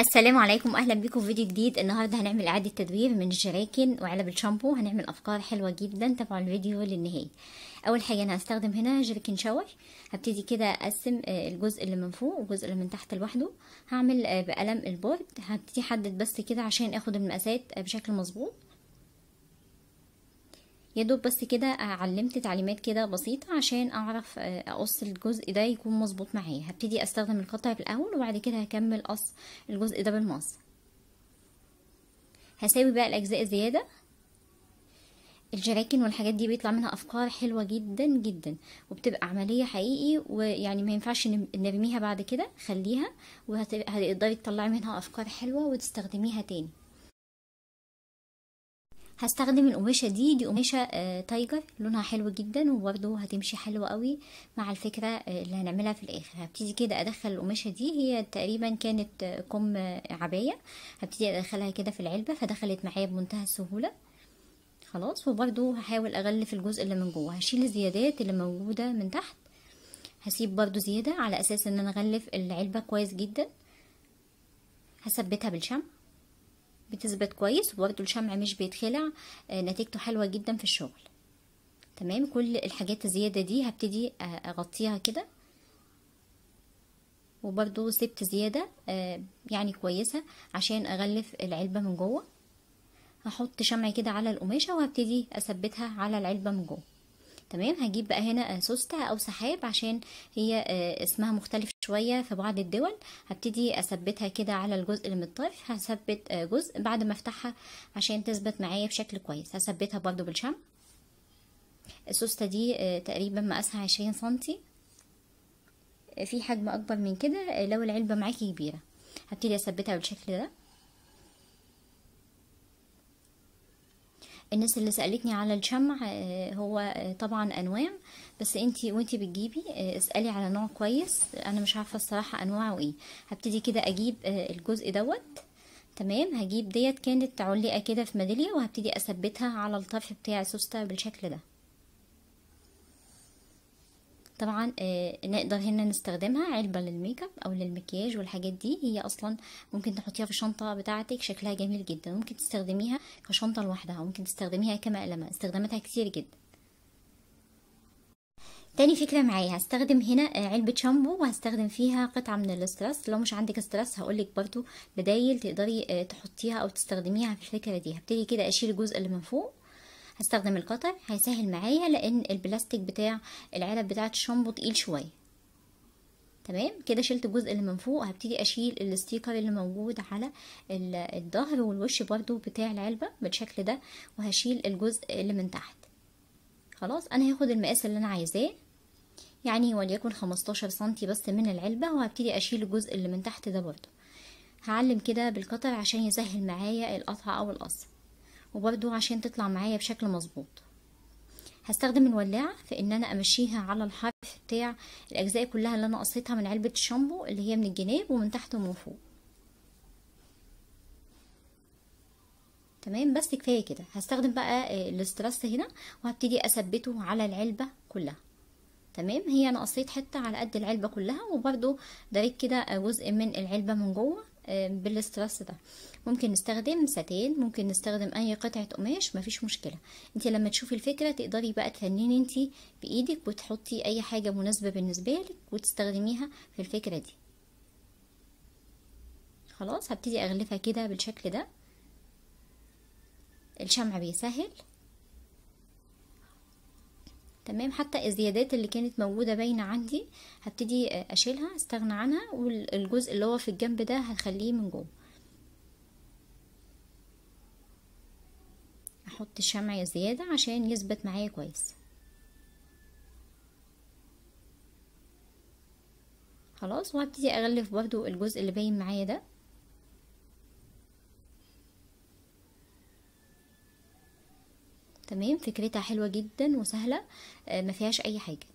السلام عليكم اهلا بكم في فيديو جديد النهارده هنعمل اعاده تدوير من الجراكن وعلب الشامبو هنعمل افكار حلوه جدا تابعوا الفيديو للنهايه اول حاجه انا هستخدم هنا جراكن شاور هبتدي كده اقسم آه، الجزء اللي من فوق والجزء اللي من تحت لوحده هعمل آه، بقلم البورد هبتدي احدد بس كده عشان اخد المقاسات آه، بشكل مظبوط يدوب بس كده علمت تعليمات كده بسيطة عشان اعرف آه، اقص الجزء ده يكون مظبوط معايا هبتدي استخدم القطع الاول وبعد كده هكمل قص الجزء ده بالمقص هساوي بقى الاجزاء الزيادة الجراكن والحاجات دي بيطلع منها افكار حلوه جدا جدا وبتبقى عمليه حقيقي ويعني ما ينفعش نرميها بعد كده خليها وهتقدري تطلعي منها افكار حلوه وتستخدميها تاني هستخدم القماشه دي دي قماشه آه، تايجر لونها حلو جدا وبرده هتمشي حلوه قوي مع الفكره آه، اللي هنعملها في الاخر هبتدي كده ادخل القماشه دي هي تقريبا كانت آه، كم عبايه هبتدي ادخلها كده في العلبه فدخلت معايا بمنتهى السهوله خلاص وبرده هحاول اغلف الجزء اللي من جوه هشيل الزيادات اللي موجوده من تحت هسيب برده زياده على اساس ان انا اغلف العلبه كويس جدا هثبتها بالشمع بتثبت كويس وبرده الشمع مش بيتخلع آه، نتيجته حلوه جدا في الشغل تمام كل الحاجات الزياده دي هبتدي آه، اغطيها كده وبرده سبت زياده آه، يعني كويسه عشان اغلف العلبه من جوه هحط شمع كده على القماشه وهبتدي اثبتها على العلبه من جوه تمام هجيب بقى هنا آه، سوسته او سحاب عشان هي آه، اسمها مختلف شويه في بعض الدول هبتدي اثبتها كده على الجزء اللي من الطرف هثبت آه، جزء بعد ما افتحها عشان تثبت معايا بشكل كويس هثبتها برضو بالشمع السوسته دي تقريبا مقاسها عشرين سنتي في حجم اكبر من كده لو العلبه معاكي كبيره هبتدي اثبتها بالشكل ده الناس اللي سألتني على الشمع آه، هو آه، طبعا أنواع بس انتي وانتي بتجيبي آه، اسألي على نوع كويس أنا مش عارفة الصراحة أنواعه ايه هبتدي كده أجيب الجزء دوت تمام هجيب ديت كانت تعلقة كده في ميدالية وهبتدي أثبتها على الطرف بتاع السوستة بالشكل ده طبعا آه، نقدر هنا نستخدمها علبة للميك اب او للمكياج والحاجات دي هي اصلا ممكن تحطيها في الشنطة بتاعتك شكلها جميل جدا ممكن تستخدميها كشنطة لوحدها ممكن تستخدميها كمقلمة استخداماتها كتير جدا تاني فكرة معايا هستخدم هنا آه، علبة شامبو وهستخدم فيها قطعة من الاسترس لو مش عندك استرس هقولك برضو بدايل تقدري آه، تحطيها او تستخدميها في الفكرة دي هبتدي كده اشيل الجزء اللي من فوق هستخدم القطع هيسهل معايا لان البلاستيك بتاع العلب بتاعه الشامبو تقيل شويه تمام كده شلت الجزء اللي من فوق هبتدي اشيل الاستيكر اللي موجود على الظهر والوش برضو بتاع العلبه بالشكل ده وهشيل الجزء اللي من تحت خلاص انا هاخد المقاس اللي انا عايزاه يعني وليكن 15 سنتي بس من العلبه وهبتدي اشيل الجزء اللي من تحت ده برضو هعلم كده بالقطع عشان يسهل معايا القطع او القص وبرضو عشان تطلع معايا بشكل مظبوط هستخدم الولاعة في ان انا امشيها على الحرف بتاع الاجزاء كلها اللي انا قصيتها من علبة الشامبو اللي هي من الجناب ومن تحت ومن فوق تمام بس كفايه كده هستخدم بقى آه، الاسترس هنا وهبتدي اثبته على العلبه كلها تمام هي انا قصيت حته على قد العلبه كلها وبرده دريت كده آه، جزء من العلبه من جوه بالاسترس ده ممكن نستخدم ستان ممكن نستخدم اي قطعه قماش مفيش مشكله انت لما تشوفي الفكره تقدري بقى تفنني انت بايدك وتحطي اي حاجه مناسبه بالنسبه لك وتستخدميها في الفكره دي خلاص هبتدي اغلفها كده بالشكل ده الشمع بيسهل تمام حتى الزيادات اللي كانت موجودة باينة عندي هبتدي اشيلها استغنى عنها والجزء اللي هو في الجنب ده هخليه من جوه احط الشمع زيادة عشان يثبت معايا كويس خلاص وهبتدي اغلف برضو الجزء اللي باين معايا ده تمام فكرتها حلوه جدا وسهله آه، ما فيهاش اي حاجه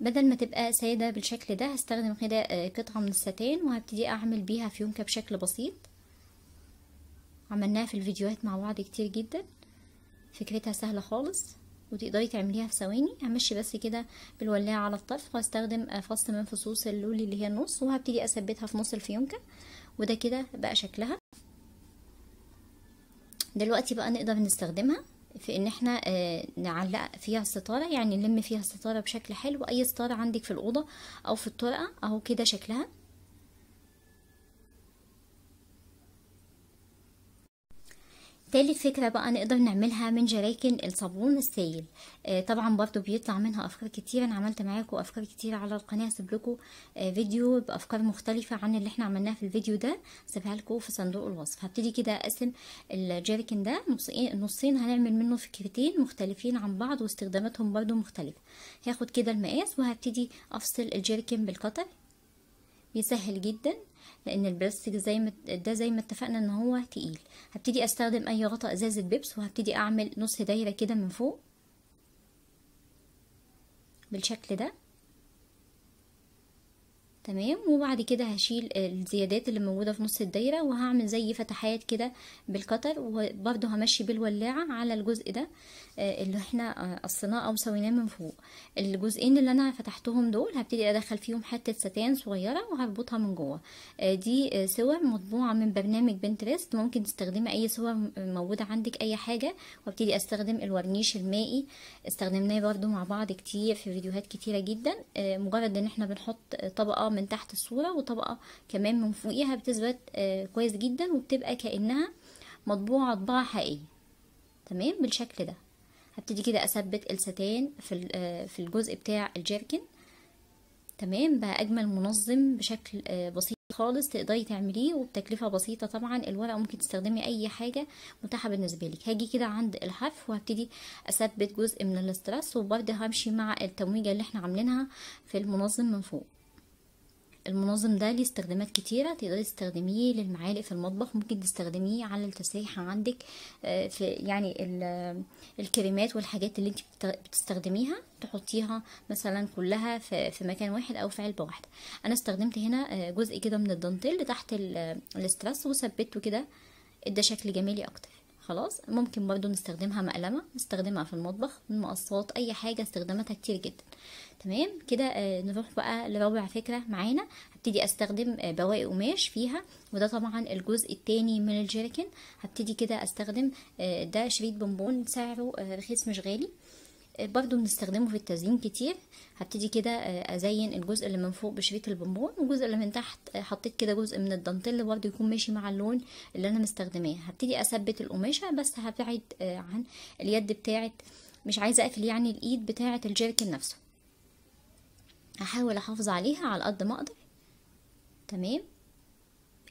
بدل ما تبقى ساده بالشكل ده هستخدم كده آه، قطعه من الستان وهبتدي اعمل بيها فيونكه بشكل بسيط عملناها في الفيديوهات مع بعض كتير جدا فكرتها سهله خالص وتقدري تعمليها في ثواني همشي بس كده بالولاعه على الطرف وهستخدم آه، فص من فصوص اللولي اللي هي النص وهبتدي اثبتها في نص الفيونكه وده كده بقى شكلها دلوقتي بقى نقدر نستخدمها في ان احنا آه، نعلق فيها الستاره يعني نلم فيها الستاره بشكل حلو اي ستاره عندك في الاوضه او في الطرقه اهو كده شكلها تالت فكرة بقى نقدر نعملها من جراكن الصابون السائل آه طبعا برضو بيطلع منها افكار كتير انا عملت معاكم افكار كتير على القناة هسيب لكم آه فيديو بافكار مختلفة عن اللي احنا عملناه في الفيديو ده هسيبها لكم في صندوق الوصف هبتدي كده اقسم الجراكن ده نصين هنعمل منه فكرتين مختلفين عن بعض واستخداماتهم برضو مختلفة هاخد كده المقاس وهبتدي افصل الجركن بالقطر بيسهل جدا لان البلاستيك زي ما ده زي ما اتفقنا ان هو تقيل هبتدي استخدم اي غطاء ازازه بيبس وهبتدي اعمل نص دايره كده من فوق بالشكل ده تمام وبعد كده هشيل الزيادات اللي موجودة في نص الدايرة وهعمل زي فتحات كده بالقطر وبرضو همشي بالولاعة على الجزء ده آه، اللي احنا آه، قصيناه او سويناه من فوق الجزئين اللي انا فتحتهم دول هبتدي ادخل فيهم حتة ستان صغيرة وهربطها من جوه آه، دي صور مطبوعة من برنامج بنترست ممكن تستخدمي اي صور موجودة عندك اي حاجة وابتدي استخدم الورنيش المائي استخدمناه برضو مع بعض كتير في فيديوهات كتيرة جدا مجرد ان احنا بنحط طبقة من تحت الصورة وطبقة كمان من فوقها بتثبت آه، كويس جدا وبتبقى كأنها مطبوعة طباعة حقيقية تمام بالشكل ده هبتدي كده اثبت الستان في آه، في الجزء بتاع الجيركن تمام بقى اجمل منظم بشكل آه، بسيط خالص تقدري تعمليه وبتكلفه بسيطه طبعا الورقه ممكن تستخدمي اي حاجه متاحه بالنسبه لك هاجي كده عند الحرف وهبتدي اثبت جزء من الاسترس وبرده همشي مع التمويجه اللي احنا عاملينها في المنظم من فوق المنظم ده ليه استخدامات كتيرة تقدري تستخدميه للمعالق في المطبخ ممكن تستخدميه على التسريحة عندك آه، في يعني الكريمات والحاجات اللي انت بتستخدميها تحطيها مثلا كلها في مكان واحد او في علبة واحدة انا استخدمت هنا آه، جزء كده من الدانتيل تحت الاسترس وثبته كده ادى شكل جمالي اكتر خلاص ممكن برضو نستخدمها مقلمة نستخدمها في المطبخ المقصات اي حاجة استخداماتها كتير جدا تمام كده آه نروح بقى لرابع فكرة معانا هبتدي استخدم آه بواقي قماش فيها وده طبعا الجزء التاني من الجيريكن هبتدي كده استخدم آه ده شريط بونبون سعره آه، رخيص مش غالي آه، برضو بنستخدمه في التزيين كتير هبتدي كده آه، ازين الجزء اللي من فوق بشريط البنبون والجزء اللي من تحت آه، حطيت كده جزء من الدانتيل برضو يكون ماشي مع اللون اللي انا مستخدماه هبتدي اثبت القماشه بس هبعد عن اليد بتاعه مش عايزه اقفل يعني الايد بتاعه الجيركن نفسه هحاول احافظ عليها على قد ما اقدر تمام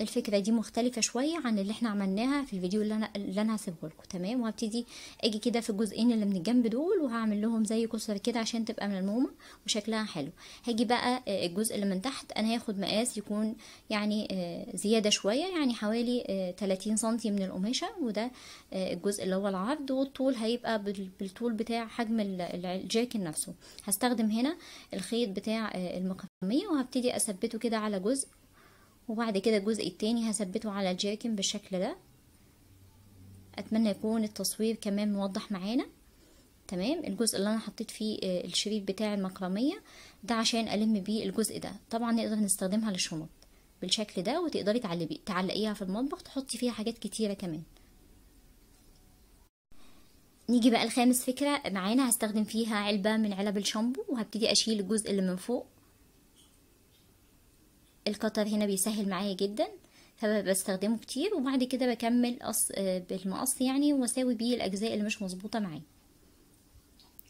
الفكرة دي مختلفة شوية عن اللي احنا عملناها في الفيديو اللي انا اللي انا هسيبه لكم تمام وهبتدي اجي كده في الجزئين اللي من الجنب دول وهعمل لهم زي كسر كده عشان تبقى ملمومة وشكلها حلو هاجي بقى آه، الجزء اللي من تحت انا هاخد مقاس يكون يعني آه، زيادة شوية يعني حوالي 30 آه، سنتي من القماشة وده الجزء اللي هو العرض والطول هيبقى بالطول بتاع حجم الجاكن نفسه هستخدم هنا الخيط بتاع المقامية وهبتدي اثبته كده على جزء وبعد كده الجزء التاني هثبته على الجاكن بالشكل ده اتمنى يكون التصوير كمان موضح معانا تمام الجزء اللي انا حطيت فيه آه، الشريط بتاع المقرميه ده عشان الم بيه الجزء ده طبعا نقدر نستخدمها للشنط بالشكل ده وتقدري تعلبي تعلقيها في المطبخ تحطي فيها حاجات كتيره كمان نيجي بقى لخامس فكره معانا هستخدم فيها علبه من علب الشامبو وهبتدي اشيل الجزء اللي من فوق القطر هنا بيسهل معايا جدا فبستخدمه كتير وبعد كده بكمل قص آه، بالمقص يعني واساوي بيه الاجزاء اللي مش مظبوطه معايا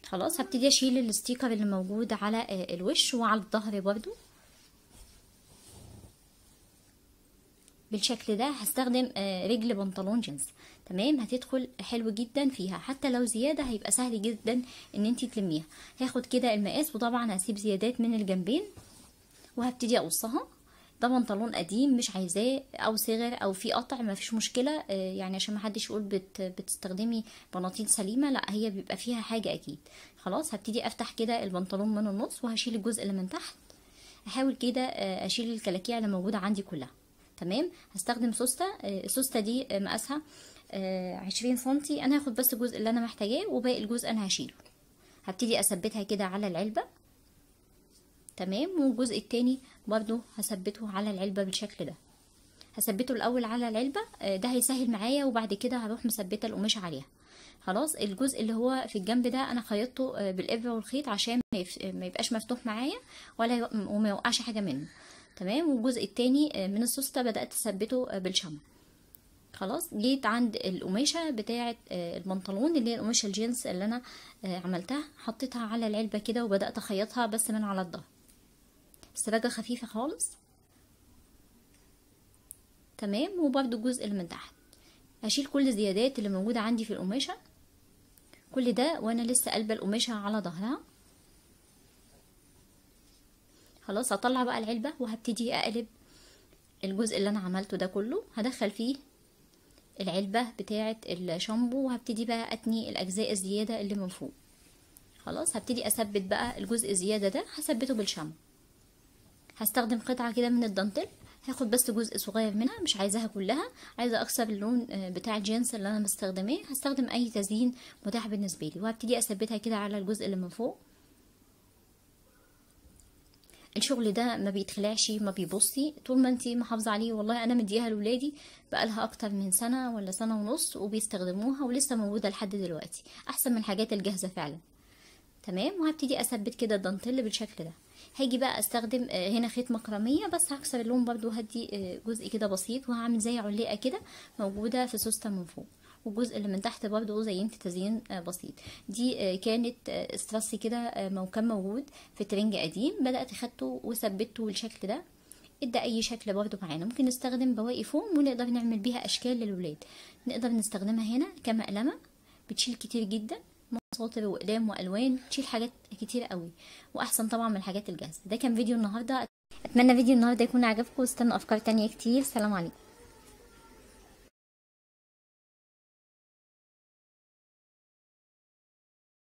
خلاص هبتدي اشيل الاستيكر اللي موجود على آه، الوش وعلى الظهر برضو بالشكل ده هستخدم آه، رجل بنطلون جينز تمام هتدخل حلو جدا فيها حتى لو زيادة هيبقى سهل جدا ان انتي تلميها هاخد كده المقاس وطبعا هسيب زيادات من الجنبين وهبتدي اقصها ده بنطلون قديم مش عايزاه او صغر او في قطع ما فيش مشكله آه، يعني عشان ما حدش يقول بت بتستخدمي بناطيل سليمه لا هي بيبقى فيها حاجه اكيد خلاص هبتدي افتح كده البنطلون من النص وهشيل الجزء اللي من تحت احاول كده آه، اشيل الكلاكيع اللي موجوده عندي كلها تمام هستخدم سوسته آه، السوسته دي مقاسها عشرين سنتي انا هاخد بس الجزء اللي انا محتاجاه وباقي الجزء انا هشيله هبتدي اثبتها كده على العلبه تمام والجزء التاني برضو هثبته على العلبة بالشكل ده هثبته الاول على العلبة آه، ده هيسهل معايا وبعد كده هروح مثبتة القماش عليها خلاص الجزء اللي هو في الجنب ده انا خيطته آه، بالابرة والخيط عشان ما يبقاش مفتوح معايا ولا وما يوقعش حاجة منه تمام والجزء التاني آه، من السوستة بدأت اثبته بالشمع خلاص جيت عند القماشه بتاعه البنطلون اللي هي القماشه الجينز اللي انا عملتها حطيتها على العلبه كده وبدات اخيطها بس من على الظهر سراجة خفيفة خالص تمام وبرده الجزء اللي من تحت هشيل كل الزيادات اللي موجودة عندي في القماشة كل ده وانا لسه قلبة القماشة على ظهرها خلاص هطلع بقى العلبة وهبتدي اقلب الجزء اللي انا عملته ده كله هدخل فيه العلبة بتاعة الشامبو وهبتدي بقى اتني الاجزاء الزيادة اللي من فوق خلاص هبتدي اثبت بقى الجزء الزيادة ده هثبته بالشامبو هستخدم قطعة كده من الدانتيل هاخد بس جزء صغير منها مش عايزاها كلها عايزه اكسر اللون آه، بتاع الجينز اللي انا مستخدماه هستخدم اي تزيين متاح بالنسبه لي وهبتدي اثبتها كده على الجزء اللي من فوق الشغل ده ما بيتخلعش ما بيبصي طول ما انتي محافظه عليه والله انا مديها لولادي بقالها اكتر من سنه ولا سنه ونص وبيستخدموها ولسه موجوده لحد دلوقتي احسن من الحاجات الجاهزه فعلا تمام وهبتدي اثبت كده الدانتيل بالشكل ده هاجي بقى استخدم آه، هنا خيط مقرمية بس هكسر اللون برضو هدي آه، جزء كده بسيط وهعمل زي علقه كده موجوده في سوسته من فوق والجزء اللي من تحت برضو زينت تزيين آه، بسيط دي كانت استرسي كده كان موجود في ترنج قديم بدات خدته وثبته بالشكل ده ادى اي شكل برضو معانا ممكن نستخدم بواقي فوم ونقدر نعمل بيها اشكال للولاد نقدر نستخدمها هنا كمقلمه بتشيل كتير جدا مساطر واقلام والوان تشيل حاجات كتير قوي واحسن طبعا من الحاجات الجاهزه ده كان فيديو النهارده اتمنى فيديو النهارده يكون عجبكم واستنوا افكار تانية كتير سلام عليكم